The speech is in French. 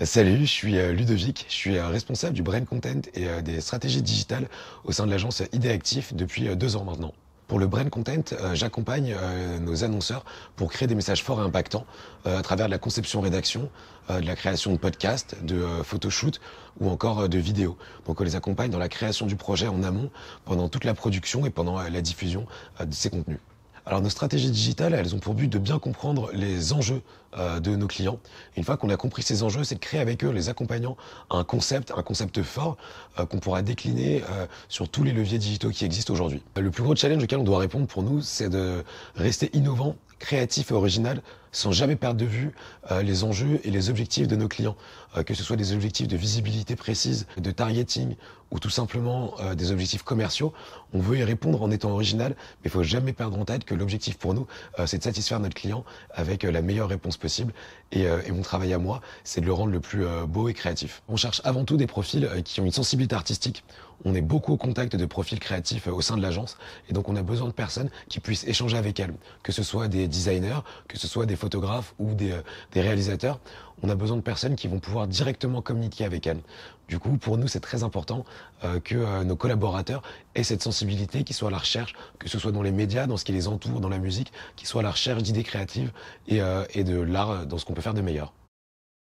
Euh, salut, je suis euh, Ludovic, je suis euh, responsable du brand content et des stratégies digitales au sein de l'agence Idéactif depuis deux ans maintenant. Pour le brand content, j'accompagne nos annonceurs pour créer des messages forts et impactants à travers de la conception-rédaction, de la création de podcasts, de photoshoots ou encore de vidéos. Donc on les accompagne dans la création du projet en amont, pendant toute la production et pendant la diffusion de ces contenus. Alors nos stratégies digitales, elles ont pour but de bien comprendre les enjeux euh, de nos clients. Une fois qu'on a compris ces enjeux, c'est de créer avec eux, les accompagnants, un concept, un concept fort euh, qu'on pourra décliner euh, sur tous les leviers digitaux qui existent aujourd'hui. Le plus gros challenge auquel on doit répondre pour nous, c'est de rester innovant, créatif et original sans jamais perdre de vue euh, les enjeux et les objectifs de nos clients, euh, que ce soit des objectifs de visibilité précise, de targeting ou tout simplement euh, des objectifs commerciaux. On veut y répondre en étant original, mais il faut jamais perdre en tête que l'objectif pour nous, c'est de satisfaire notre client avec la meilleure réponse possible. Et, et mon travail à moi, c'est de le rendre le plus beau et créatif. On cherche avant tout des profils qui ont une sensibilité artistique. On est beaucoup au contact de profils créatifs au sein de l'agence, et donc on a besoin de personnes qui puissent échanger avec elles, que ce soit des designers, que ce soit des photographes ou euh, des, réalisateurs, on a besoin de personnes qui vont pouvoir directement communiquer avec elles. Du coup, pour nous, c'est très important euh, que euh, nos collaborateurs aient cette sensibilité, qu'ils soient à la recherche, que ce soit dans les médias, dans ce qui les entoure, dans la musique, qu'ils soient à la recherche d'idées créatives et, et de l'art, dans ce qu'on peut faire de meilleur.